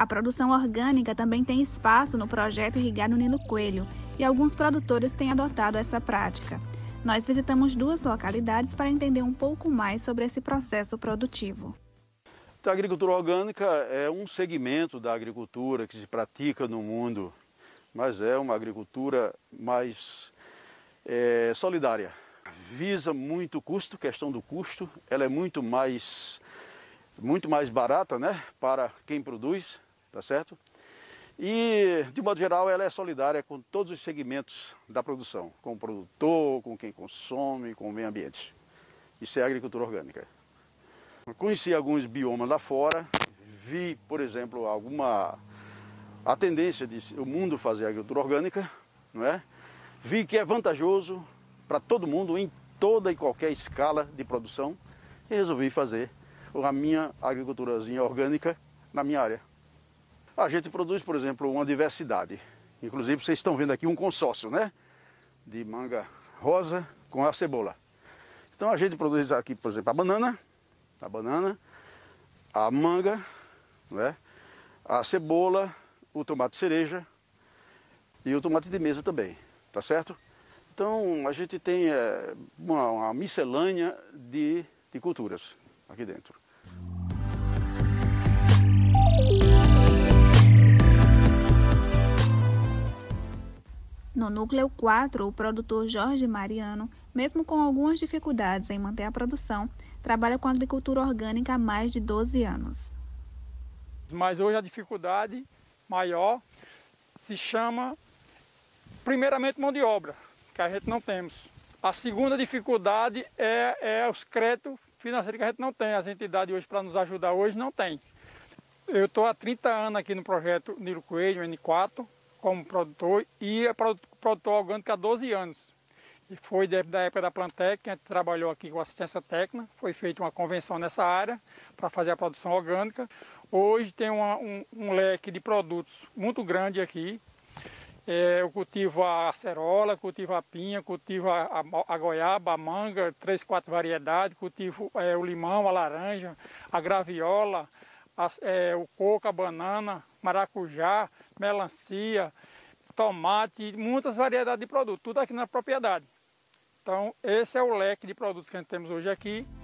A produção orgânica também tem espaço no projeto Irrigado Nilo Coelho e alguns produtores têm adotado essa prática. Nós visitamos duas localidades para entender um pouco mais sobre esse processo produtivo. Então, a agricultura orgânica é um segmento da agricultura que se pratica no mundo, mas é uma agricultura mais é, solidária. Visa muito custo, questão do custo, ela é muito mais, muito mais barata né, para quem produz tá certo? E, de modo geral, ela é solidária com todos os segmentos da produção, com o produtor, com quem consome, com o meio ambiente. Isso é agricultura orgânica. Conheci alguns biomas lá fora, vi, por exemplo, alguma a tendência de o mundo fazer agricultura orgânica, não é? Vi que é vantajoso para todo mundo em toda e qualquer escala de produção e resolvi fazer a minha agriculturazinha orgânica na minha área. A gente produz, por exemplo, uma diversidade. Inclusive, vocês estão vendo aqui um consórcio, né? De manga rosa com a cebola. Então, a gente produz aqui, por exemplo, a banana, a banana, a manga, né? A cebola, o tomate cereja e o tomate de mesa também, tá certo? Então, a gente tem é, uma, uma miscelânea de, de culturas aqui dentro. No núcleo 4, o produtor Jorge Mariano, mesmo com algumas dificuldades em manter a produção, trabalha com agricultura orgânica há mais de 12 anos. Mas hoje a dificuldade maior se chama, primeiramente, mão de obra, que a gente não temos. A segunda dificuldade é, é os créditos financeiros que a gente não tem. As entidades hoje para nos ajudar hoje não tem. Eu estou há 30 anos aqui no projeto Nilo Coelho, N4, como produtor e é produtor orgânico há 12 anos. E foi da época da Plantec que a gente trabalhou aqui com assistência técnica, foi feita uma convenção nessa área para fazer a produção orgânica. Hoje tem uma, um, um, leque de produtos muito grande aqui. É, eu cultivo a acerola, cultivo a pinha, cultivo a, a, a goiaba, a manga, três, quatro variedades, cultivo é, o limão, a laranja, a graviola, a, é, o coco, a banana, maracujá, melancia, tomate, muitas variedades de produtos, tudo aqui na propriedade. Então, esse é o leque de produtos que a gente temos hoje aqui.